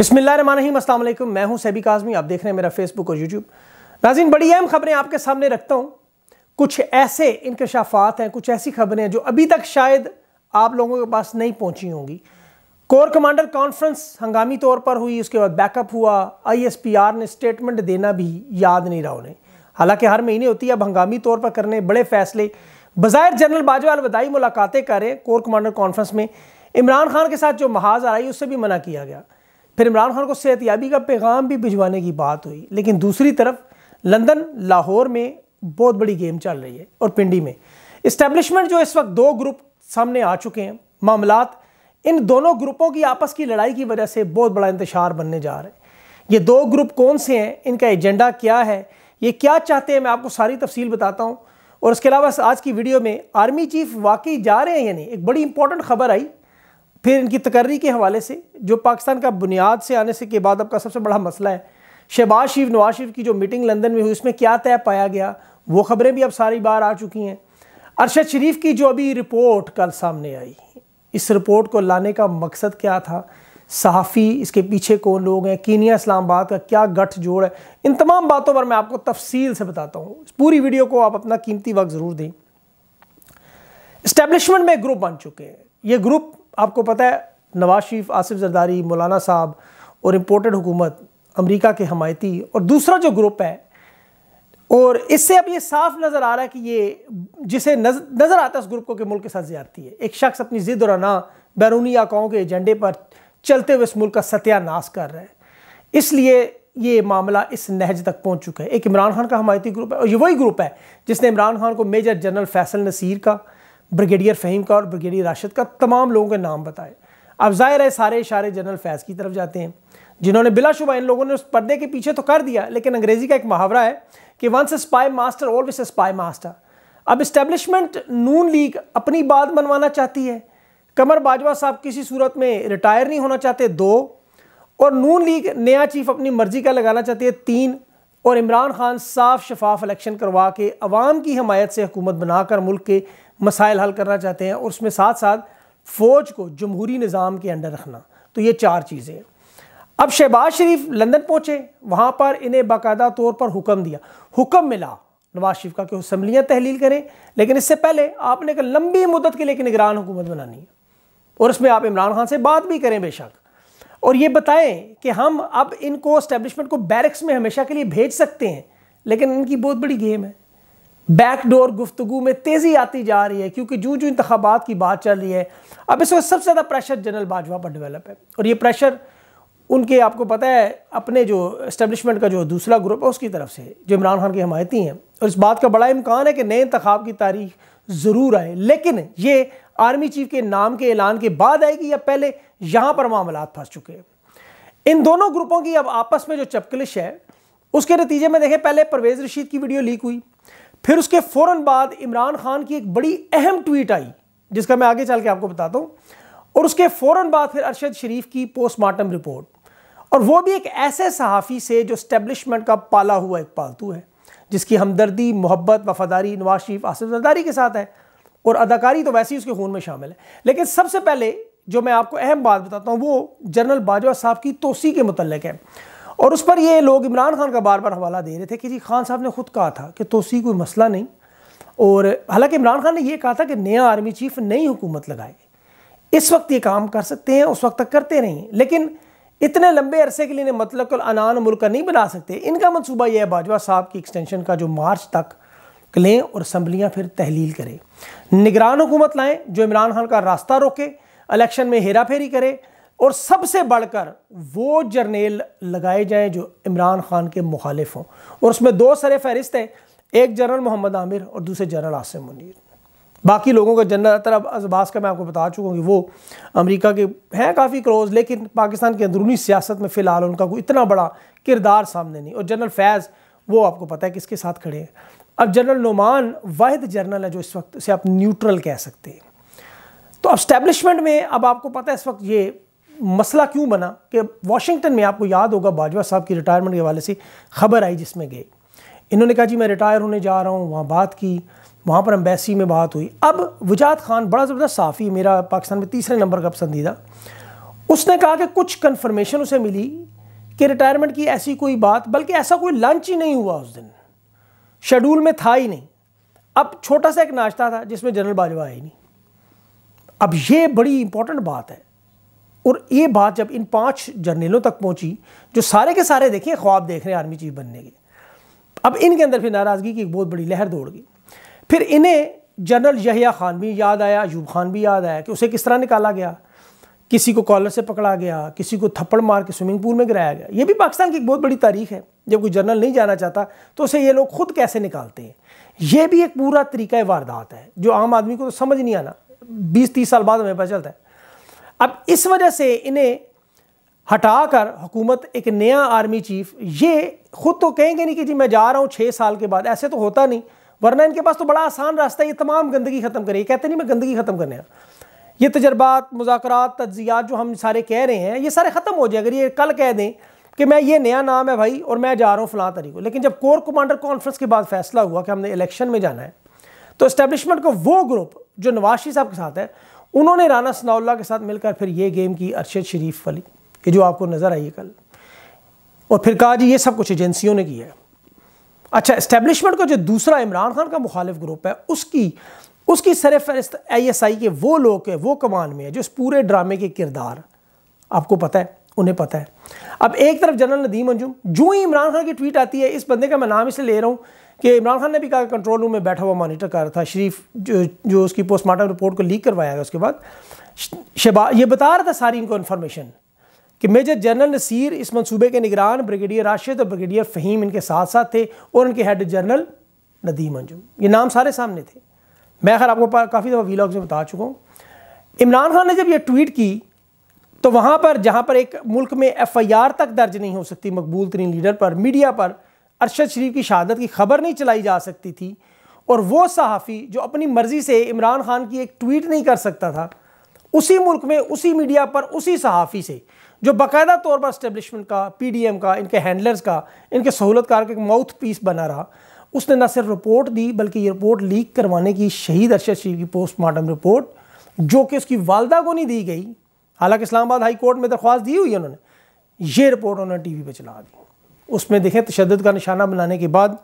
बसमिल्लाम अल्लाम मैं हूं सैबी काजमी आप देख रहे हैं मेरा फेसबुक और यूट्यूब नाजिन बड़ी अहम खबरें आपके सामने रखता हूं कुछ ऐसे इंकशाफात हैं कुछ ऐसी खबरें हैं जो अभी तक शायद आप लोगों के पास नहीं पहुंची होंगी कोर कमांडर कॉन्फ्रेंस हंगामी तौर पर हुई उसके बाद बैकअप हुआ आर ने स्टेटमेंट देना भी याद नहीं रहा उन्हें हालांकि हर महीने होती है अब हंगामी तौर पर करने बड़े फैसले बाज़ाहिर जनरल बाजवा अलवदाई मुलाकातें करें कोर कमांडर कॉन्फ्रेंस में इमरान खान के साथ जो महाज आ रही उससे भी मना किया गया फिर इमरान खान को सेहत याबी का पैगाम भी भिजवाने की बात हुई लेकिन दूसरी तरफ लंदन लाहौर में बहुत बड़ी गेम चल रही है और पिंडी में इस्टेब्लिशमेंट जो इस वक्त दो ग्रुप सामने आ चुके हैं मामला इन दोनों ग्रुपों की आपस की लड़ाई की वजह से बहुत बड़ा इंतशार बनने जा रहे हैं ये दो ग्रुप कौन से हैं इनका एजेंडा क्या है ये क्या चाहते हैं मैं आपको सारी तफसील बताता हूँ और इसके अलावा आज की वीडियो में आर्मी चीफ वाकई जा रहे हैं या नहीं एक बड़ी इंपॉर्टेंट खबर आई फिर इनकी तकर्री के हवाले से जो पाकिस्तान का बुनियाद से आने से के बाद आपका सबसे बड़ा मसला है शहबाज शरीफ नवाज शरीफ की जो मीटिंग लंदन में हुई उसमें क्या तय पाया गया वो खबरें भी अब सारी बार आ चुकी हैं अरशद शरीफ की जो अभी रिपोर्ट कल सामने आई इस रिपोर्ट को लाने का मकसद क्या था सहाफ़ी इसके पीछे कौन लोग हैं कीनिया इस्लामाबाद का क्या गठजोड़ है इन तमाम बातों पर मैं आपको तफसील से बताता हूँ पूरी वीडियो को आप अपना कीमती वक्त ज़रूर दें इस्टेब्लिशमेंट में ग्रुप बन चुके हैं ये ग्रुप आपको पता है नवाज शरीफ आसिफ जरदारी मौलाना साहब और इम्पोर्टेड हुकूमत अमेरिका के हमायती और दूसरा जो ग्रुप है और इससे अब ये साफ नज़र आ रहा है कि ये जिसे नज़र आता है उस ग्रुप को कि मुल्क के साथ ज्यादती है एक शख्स अपनी ज़िद और अना बैरूनी आकाओं के एजेंडे पर चलते हुए इस मुल्क का सत्यानाश कर रहा है इसलिए ये मामला इस नहज तक पहुँच चुका है एक इमरान खान का हमायती ग्रुप है और ये वही ग्रुप है जिसने इमरान खान को मेजर जनरल फैसल नसीर का ब्रिगेडियर फ़हीम का और ब्रिगेडियर राशिद का तमाम लोगों के नाम बताए अब जाहिर है सारे इशारे जनरल फैज़ की तरफ जाते हैं जिन्होंने बिलाशुबा इन लोगों ने उस पर्दे के पीछे तो कर दिया लेकिन अंग्रेज़ी का एक मुहावरा है कि once a spy master always a spy master अब इस्टेब्लिशमेंट नून लीग अपनी बात मनवाना चाहती है कमर बाजवा साहब किसी सूरत में रिटायर नहीं होना चाहते दो और नून लीग नया चीफ अपनी मर्जी का लगाना चाहती है तीन और इमरान खान साफ शफाफ इलेक्शन करवा के अवाम की हमायत से हुकूमत बनाकर मुल्क के मसाइल हल करना चाहते हैं और उसमें साथ साथ फ़ौज को जमहूरी निज़ाम के अंडर रखना तो ये चार चीज़ें अब शहबाज शरीफ लंदन पहुँचे वहाँ पर इन्हें बाकायदा तौर पर हुक्म दिया हुक्म मिला नवाज शरीफ का कि असम्बलियाँ तहलील करें लेकिन इससे पहले आपने एक लंबी मुदत के लिए निगरान हुकूमत बनानी है और उसमें आप इमरान खान से बात भी करें बेशक और ये बताएं कि हम अब इनको इस्टेब्लिशमेंट को बैरक्स में हमेशा के लिए भेज सकते हैं लेकिन इनकी बहुत बड़ी गेम है बैकडोर गुफ्तु में तेज़ी आती जा रही है क्योंकि जो जो इंतबात की बात चल रही है अब इस वक्त सबसे ज़्यादा प्रेशर जनरल बाजवा पर डेवलप है और ये प्रेशर उनके आपको पता है अपने जो इस्टबलिशमेंट का जो दूसरा ग्रुप है उसकी तरफ से जो इमरान खान की हमायती हैं और इस बात का बड़ा इम्कान है कि नए इंतब की तारीख ज़रूर आए लेकिन ये आर्मी चीफ के नाम के ऐलान के बाद आएगी या पहले यहाँ पर मामला फंस चुके हैं इन दोनों ग्रुपों की अब आपस में जो चपकलिश है उसके नतीजे में देखें पहले परवेज़ रशीद की वीडियो लीक हुई फिर उसके फ़ौर बाद इमरान खान की एक बड़ी अहम ट्वीट आई जिसका मैं आगे चल के आपको बताता हूँ और उसके फ़ौर बाद फिर अरशद शरीफ की पोस्टमार्टम रिपोर्ट और वो भी एक ऐसे सहाफ़ी से जो स्टेब्लिशमेंट का पाला हुआ एक पालतू है जिसकी हमदर्दी मोहब्बत वफादारी नवाज शरीफ आसिफ जरदारी के साथ है और अदाकारी तो वैसे ही उसके खून में शामिल है लेकिन सबसे पहले जो मैं आपको अहम बात बताता हूँ वो जनरल बाजवा साहब की तोसी के मतलब है और उस पर ये लोग इमरान खान का बार बार हवाला दे रहे थे कि जी खान साहब ने खुद कहा था कि तोसी कोई मसला नहीं और हालांकि इमरान खान ने यह कहा था कि नया आर्मी चीफ नई हुकूमत लगाएगी इस वक्त ये काम कर सकते हैं उस वक्त तक करते नहीं लेकिन इतने लंबे अरसे के लिए मतलब अनान मुल्क नहीं बना सकते इनका मनसूबा यह है बाजवा साहब की एक्सटेंशन का जो मार्च तक लें और असम्बलियाँ फिर तहलील करें निगरान हुकूमत लाएँ जो इमरान खान का रास्ता रोके इलेक्शन में हेरा फेरी करे और सबसे बढ़कर वो जर्नेल लगाए जाएं जो इमरान खान के मुखालिफ हों और उसमें दो सरे फहरिस्त हैं एक जनरल मोहम्मद आमिर और दूसरे जनरल आसिम मुनीर बाकी लोगों का जनरल तरफ अजबास का मैं आपको बता चुका हूँ कि वो अमेरिका के हैं काफ़ी क्लोज लेकिन पाकिस्तान की अंदरूनी सियासत में फ़िलहाल उनका कोई इतना बड़ा किरदार सामने नहीं और जनरल फैज़ वो आपको पता है किसके साथ खड़े हैं अब जनरल नुमान वाहिद जर्नल है जो इस वक्त से आप न्यूट्रल कह सकते हैं तो अब स्टैब्लिशमेंट में अब आपको पता है इस वक्त ये मसला क्यों बना कि वाशिंगटन में आपको याद होगा बाजवा साहब की रिटायरमेंट के हवाले से खबर आई जिसमें गए इन्होंने कहा जी मैं रिटायर होने जा रहा हूँ वहाँ बात की वहाँ पर एम्बेसी में बात हुई अब वजाद खान बड़ा ज़बरदस्त साफ़ी मेरा पाकिस्तान में तीसरे नंबर का पसंदीदा उसने कहा कि कुछ कन्फर्मेशन उसे मिली कि रिटायरमेंट की ऐसी कोई बात बल्कि ऐसा कोई लंच ही नहीं हुआ उस दिन शेड्यूल में था ही नहीं अब छोटा सा एक नाश्ता था जिसमें जनरल बाजवा आई नहीं अब ये बड़ी इंपॉर्टेंट बात है और ये बात जब इन पांच जर्नलों तक पहुंची जो सारे के सारे देखिए ख्वाब देख रहे हैं आर्मी चीफ बनने के अब इनके अंदर फिर नाराज़गी की एक बहुत बड़ी लहर दौड़ गई फिर इन्हें जनरल यहिया खान भी याद आया अयूब खान भी याद आया कि उसे किस तरह निकाला गया किसी को कॉलर से पकड़ा गया किसी को थप्पड़ मार के स्विमिंग पूल में गिराया गया ये भी पाकिस्तान की एक बहुत बड़ी तारीख है जब कोई जनरल नहीं जाना चाहता तो उसे ये लोग खुद कैसे निकालते हैं ये भी एक पूरा तरीका वारदात है जो आम आदमी को तो समझ नहीं आना बीस तीस साल बाद हमें पता चलता है अब इस वजह से इन्हें हटाकर हुकूमत एक नया आर्मी चीफ ये खुद तो कहेंगे नहीं कि जी मैं जा रहा हूँ छः साल के बाद ऐसे तो होता नहीं वरना इनके पास तो बड़ा आसान रास्ता है ये तमाम गंदगी ख़त्म करे ये कहते नहीं मैं गंदगी ख़त्म करने ये तजर्बात मुजाकर तज्जियात जो हम सारे कह रहे हैं ये सारे ख़त्म हो जाए अगर ये कल कह दें कि मैं ये नया नाम है भाई और मैं जा रहा हूँ फ़लाँ तरीको लेकिन जब कोर कमांडर कॉन्फ्रेंस के बाद फैसला हुआ कि हमने इलेक्शन में जाना है तो इस्टेबलिशमेंट का वो ग्रुप जो नवाज साहब के साथ है उन्होंने राना सनाउल्ला के साथ मिलकर फिर ये गेम की अरशद शरीफ वाली ये जो आपको नज़र आई है कल और फिर कहा जी ये सब कुछ एजेंसियों ने किया है अच्छा इस्टेब्लिशमेंट का जो दूसरा इमरान खान का मुखालिफ ग्रुप है उसकी उसकी सर फहरिस्त आई एस आई के वो लोग हैं वो कमान में है जो इस पूरे ड्रामे के किरदार आपको पता है उन्हें पता है अब एक तरफ जनरल नदीम अंजुम जो ही इमरान खान की ट्वीट आती है इस बंदे का मैं नाम इसलिए ले रहा हूँ कि इमरान खान ने भी कहा कंट्रोल रूम में बैठा हुआ मॉनिटर कर रहा था शरीफ जो जो उसकी पोस्टमार्टम रिपोर्ट को लीक करवाया गया उसके बाद शबा ये बता रहा था सारी इनको इन्फॉर्मेशन कि मेजर जनरल नसीर इस मंसूबे के निगरान ब्रिगेडियर राशिद और ब्रिगेडियर फ़हीम इनके साथ साथ थे और उनके हेड जनरल नदीम अंजुम ये नाम सारे सामने थे मैं खैर आपको काफ़ी दफ़ा वीलॉग में बता चुका हूँ इमरान खान ने जब यह ट्वीट की तो वहाँ पर जहाँ पर एक मुल्क में एफ आई आर तक दर्ज नहीं हो सकती मकबूल तरीन लीडर पर मीडिया पर अरशद शरीफ की शहादत की खबर नहीं चलाई जा सकती थी और वो सहाफ़ी जो अपनी मर्ज़ी से इमरान खान की एक ट्वीट नहीं कर सकता था उसी मुल्क में उसी मीडिया पर उसी सहाफ़ी से जो बाकायदा तौर पर इस्टेबलिशमेंट का पीडीएम का इनके हैंडलर्स का इनके सहूलतकार का एक माउथ पीस बना रहा उसने न सिर्फ रिपोर्ट दी बल्कि ये रिपोर्ट लीक करवाने की शहीद अरशद शरीफ की पोस्टमार्टम रिपोर्ट जो कि उसकी वालदा को नहीं दी गई हालांकि इस्लामाबाद हाई कोर्ट में दरख्वास्त दी हुई है उन्होंने ये रिपोर्ट उन्होंने टी वी पर चला दी उसमें देखें तशद का निशाना बनाने के बाद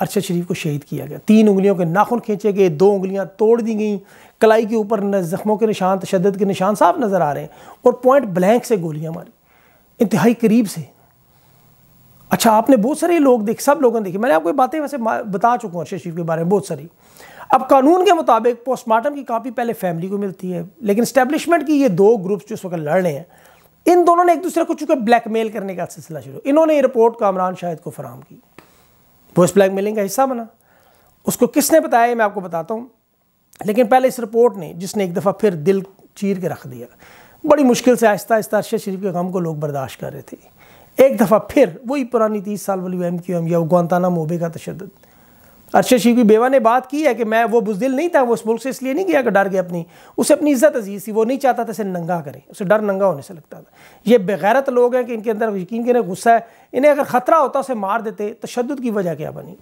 अरशद शरीफ को शहीद किया गया तीन उंगलियों के नाखून खींचे गए दो उंगलियां तोड़ दी गई कलाई के ऊपर ज़ख्मों के निशान तशद के निशान साफ नज़र आ रहे हैं और पॉइंट ब्लैंक से गोलियां मारी इंतहाई करीब से अच्छा आपने बहुत सारे लोग देखे सब लोगों ने देखे मैंने आपको बातें वैसे बता चुका हूँ अरशद शरीफ के बारे में बहुत सारी अब कानून के मुताबिक पोस्टमार्टम की कापी पहले फैमिली को मिलती है लेकिन स्टैब्लिशमेंट की ये दो ग्रुप्स जो इस वक्त लड़ रहे हैं इन दोनों ने एक दूसरे को चूंकि ब्लैकमेल करने का सिलसिला शुरू इन्होंने ये रिपोर्ट कामरान शाहिद को फराम की वो इस ब्लैकमेलिंग का हिस्सा बना उसको किसने बताया मैं आपको बताता हूँ लेकिन पहले इस रिपोर्ट ने जिसने एक दफ़ा फिर दिल चीर के रख दिया बड़ी मुश्किल से आहिस्ता आहिस्ता अरशद शरीफ के गम को लोग बर्दाश्त कर रहे थे एक दफ़ा फिर वही पुरानी तीस साल वाली एम क्यू एम या गोंताना मोबे का तशद अरशद शिकवी बेवा ने बात की है कि मैं वो बुजदिल नहीं था वो उस मुल्क से इसलिए नहीं गया कि डर गया अपनी उसे अपनी इज्जत अजीज थी वो नहीं चाहता था इसे नंगा करें उसे डर नंगा होने से लगता था ये बेगैरत लोग हैं कि इनके अंदर यकीन करें गुस्सा है इन्हें अगर ख़तरा होता उसे मार देते तशद की वजह क्या बनी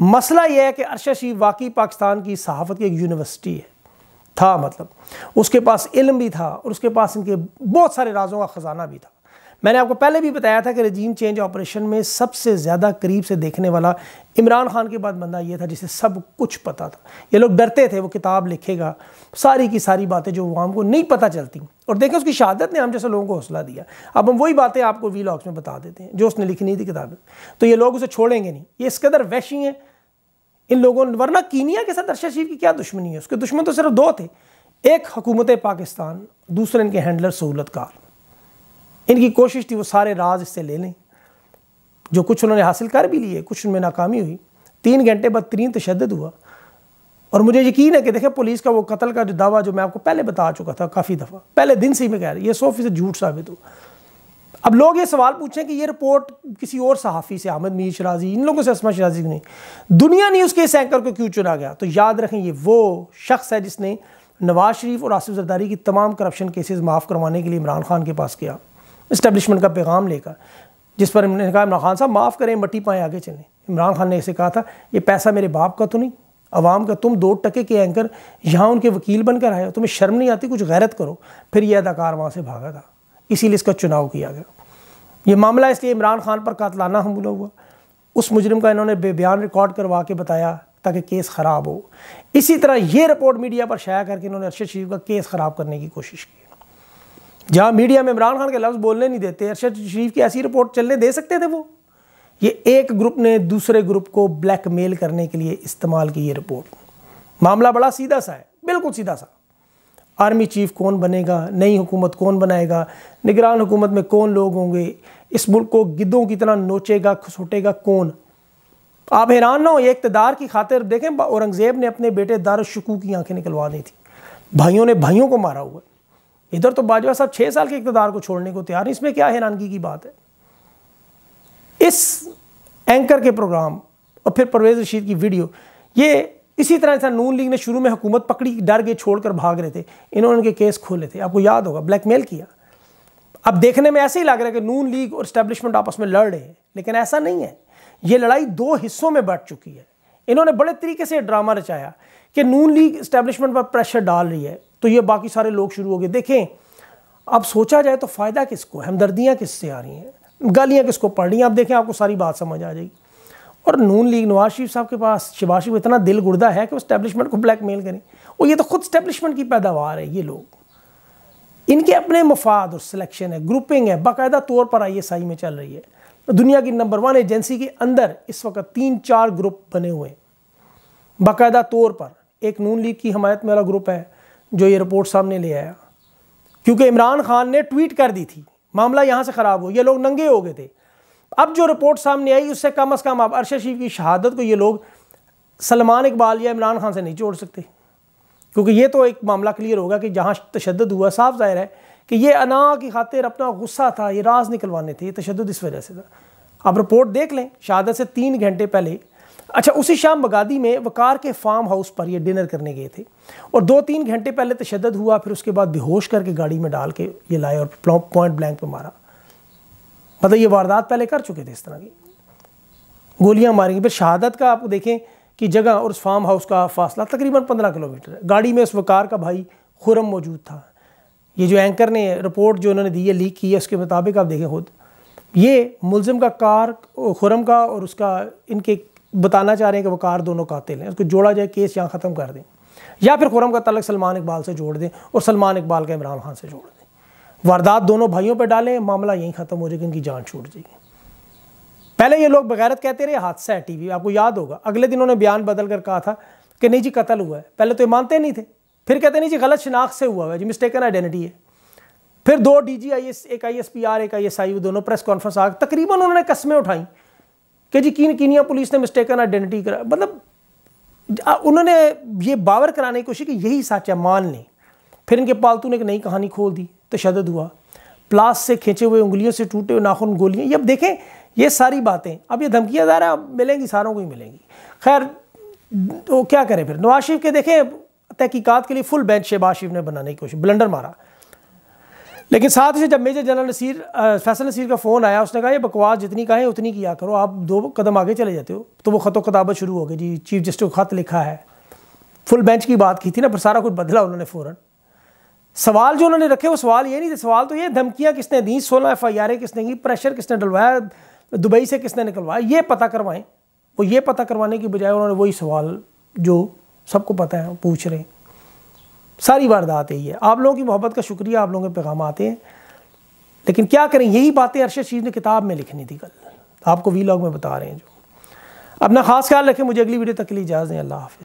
मसला यह है कि अरशद शी वाकई पाकिस्तान की सहाफ़त की एक यूनिवर्सिटी है था मतलब उसके पास इल्म भी था और उसके पास इनके बहुत सारे राजों का ख़जाना भी था मैंने आपको पहले भी बताया था कि रजीम चेंज ऑपरेशन में सबसे ज़्यादा करीब से देखने वाला इमरान खान के बाद बंदा ये था जिसे सब कुछ पता था ये लोग डरते थे वो किताब लिखेगा सारी की सारी बातें जो वाम को नहीं पता चलती और देखें उसकी शहादत ने हम जैसे लोगों को हौसला दिया अब हम वही बातें आपको वी में बता देते हैं जो उसने लिखी नहीं थी किताबें तो ये लोग उसे छोड़ेंगे नहीं ये इस कदर वैशी हैं इन लोगों ने वरना कीनिया के साथ अरशद शरीफ की क्या दुश्मनी है उसके दुश्मन तो सिर्फ दो थे एक हुकूमत पाकिस्तान दूसरे इनके हैंडलर सहूलतकार इनकी कोशिश थी वो सारे राज इससे ले लें जो कुछ उन्होंने हासिल कर भी लिए कुछ उनमें नाकामी हुई तीन घंटे बाद तीन तशद हुआ और मुझे यकीन है कि देखें पुलिस का वो कत्ल का जो दावा जो मैं आपको पहले बता चुका था काफ़ी दफ़ा पहले दिन से ही मैं कह रहा ये सौ फीसद झूठ साबित हुआ अब लोग ये सवाल पूछें कि ये रिपोर्ट किसी और सहाफ़ी से आमद मीर शराजी इन लोगों से असमा शराजी नहीं दुनिया न्यूज़ के इस एंकर को क्यों चुना गया तो याद रखें ये वो शख्स है जिसने नवाज शरीफ और आसिफ जरदारी की तमाम करप्शन केसेस माफ़ करवाने के लिए इमरान खान के पास किया इस्टबलिशमेंट का पैगाम लेकर जिस पर इन्होंने कहा इमरान खान साहब माफ़ करें मट्टी पाएँ आगे चलें इमरान खान ने इसे कहा था ये पैसा मेरे बाप का तो नहीं आवाम का तुम दो टके के एंकर यहाँ उनके वकील बनकर आए हो तुम्हें शर्म नहीं आती कुछ गैरत करो फिर यह अदाकार वहाँ से भागा था इसीलिए इसका चुनाव किया गया ये मामला इसलिए इमरान खान पर कातलाना हमला हुआ उस मुजरम का इन्होंने बेबयान रिकॉर्ड करवा के बताया ताकि केस ख़राब हो इसी तरह ये रिपोर्ट मीडिया पर शाया करके इन्होंने अरशद शरीफ का केस ख़राब करने की कोशिश की जहां मीडिया में इमरान खान के लफ्ज़ बोलने नहीं देते अरशद शरीफ की ऐसी रिपोर्ट चलने दे सकते थे वो ये एक ग्रुप ने दूसरे ग्रुप को ब्लैकमेल करने के लिए इस्तेमाल की ये रिपोर्ट मामला बड़ा सीधा सा है बिल्कुल सीधा सा आर्मी चीफ कौन बनेगा नई हुकूमत कौन बनाएगा निगरान हुकूमत में कौन लोग होंगे इस मुल्क को गिद्धों की तरह नोचेगा खसोटेगा कौन आप हैरान ना हो ये इकतदार की खातिर देखें औरंगज़ेब ने अपने बेटे दारुशकू की आंखें निकलवा दी थी भाइयों ने भाइयों को मारा हुआ इधर तो बाजवा साहब छह साल के इकतदार को छोड़ने को तैयार इसमें क्या हैरानगी की बात है इस एंकर के प्रोग्राम और फिर परवेज़ रशीद की वीडियो ये इसी तरह से नून लीग ने शुरू में हुकूमत पकड़ी डर गए छोड़कर भाग रहे थे इन्होंने उनके केस खोले थे आपको याद होगा ब्लैकमेल किया अब देखने में ऐसे ही लग रहा है कि नून लीग और इस्टेब्लिशमेंट आपस में लड़ रहे हैं लेकिन ऐसा नहीं है ये लड़ाई दो हिस्सों में बढ़ चुकी है इन्होंने बड़े तरीके से ड्रामा रचाया कि नून लीग स्टैब्लिशमेंट पर प्रेशर डाल रही है तो ये बाकी सारे लोग शुरू हो गए देखें अब सोचा जाए तो फ़ायदा किसको हमदर्दियाँ किससे आ रही हैं गालियाँ किसको पढ़ रही हैं आप देखें आपको सारी बात समझ आ जाएगी और नून लीग नवाज शरीफ साहब के पास शिवाज शरीफ इतना दिल गुर्दा है कि वो स्टैब्लिशमेंट को ब्लैक मेल करें और ये तो खुद स्टैब्लिशमेंट की पैदावार है ये लोग इनके अपने मफाद और सिलेक्शन है ग्रुपिंग है बाकायदा तौर पर आई एस आई में चल रही है दुनिया की नंबर वन एजेंसी के अंदर इस वक्त तीन चार ग्रुप बने हुए हैं बाकायदा तौर पर एक नून लीग की हमायत में वाला ग्रुप है जो ये रिपोर्ट सामने ले आया क्योंकि इमरान खान ने ट्वीट कर दी थी मामला यहाँ से ख़राब हो ये लोग नंगे हो गए थे अब जो रिपोर्ट सामने आई उससे कम अज़ कम आप अरशद शरीफ की शहादत को ये लोग सलमान इकबाल या इमरान खान से नहीं जोड़ सकते क्योंकि ये तो एक मामला क्लियर होगा कि जहाँ तशद हुआ साफ जाहिर है कि ये अना की खातिर अपना गुस्सा था ये राज निकलवाने थे ये तशद इस वजह से था आप रिपोर्ट देख लें शहादत से तीन घंटे पहले अच्छा उसी शाम बगादी में वकार के फार्म हाउस पर ये डिनर करने गए थे और दो तीन घंटे पहले तशद तो हुआ फिर उसके बाद बेहोश करके गाड़ी में डाल के ये लाए और पॉइंट ब्लैंक पर मारा मतलब ये वारदात पहले कर चुके थे इस तरह की गोलियां मारेंगे फिर शहादत का आप देखें कि जगह और उस फार्म हाउस का फासला तकरीबन पंद्रह किलोमीटर है गाड़ी में उस वकार का भाई खुरम मौजूद था ये जो एंकर ने रिपोर्ट जो उन्होंने दी है लीक की है उसके मुताबिक आप देखें खुद ये मुलजिम का कार खुरम का और उसका इनके बताना चाह रहे हैं कि वकार दोनों कातिल हैं उसको जोड़ा जाए केस यहाँ ख़त्म कर दें या फिर खुरम का तलक सलमान इकबाल से जोड़ दें और सलमान इकबाल का इमरान खान से जोड़ दें वारदात दोनों भाइयों पर डालें मामला यहीं ख़त्म हो जाएगा इनकी जान छूट जाएगी पहले ये लोग बगैरत कहते रहे हादसा है वी आपको याद होगा अगले दिन उन्होंने बयान बदल कर कहा था कि नहीं जी कत्ल हुआ है पहले तो ये मानते नहीं थे फिर कहते नहीं जी गलत शनाख्त से हुआ है जी मिस्टेकन आइडेंटिटी है फिर दो डी जी आई एस एक आई एस पी आर एक आई एस आई दोनों प्रेस कॉन्फ्रेंस आ तकरीबन उन्होंने कस्में उठाई कि जी किन किनिया पुलिस ने मिस्टेकन आइडेंटिटी करा मतलब उन्होंने ये बावर कराने की कोशिश की यही सच है मान लें फिर इनके पालतू ने एक नई कहानी खोल दी तशद हुआ प्लास से खींचे हुए उंगलियों से टूटे हुए नाखून गोलियाँ ये अब देखें ये सारी बातें अब ये धमकियाँ ज़रा मिलेंगी सारों को ही मिलेंगी खैर तो क्या करें फिर नवाज शरीफ के देखें तहकीकात के लिए फुल बेंच शहबाज शरीफ ने बनाने की कोशिश ब्लेंडर मारा लेकिन साथ ही जब मेजर जनरल नसीर फैसल नसीर का फ़ोन आया उसने कहा ये बकवास जितनी कहें उतनी किया करो आप दो कदम आगे चले जाते हो तो वो ख़तो कताबत शुरू हो गई जी चीफ जस्टिस को ख़त लिखा है फुल बेंच की बात की थी ना पर सारा कुछ बदला उन्होंने फ़ौरन सवाल जो उन्होंने रखे वो सवाल ये नहीं थे सवाल तो ये धमकियाँ किसने दी सोलह एफ आई आर किसने की प्रेशर किसने डलवाया दुबई से किसने निकलवाया ये पता करवाएं वो ये पता करवाने की बजाय उन्होंने वही सवाल जो सबको पता है पूछ रहे हैं सारी वारदात यही है आप लोगों की मोहब्बत का शुक्रिया आप लोगों के पैगाम आते हैं लेकिन क्या करें यही बातें अरशद शीर ने किताब में लिखनी थी कल आपको वी में बता रहे हैं जो अपना खास ख्याल रखें मुझे अगली वीडियो तक के लिए इजाज़ दें अल्लाह हाफि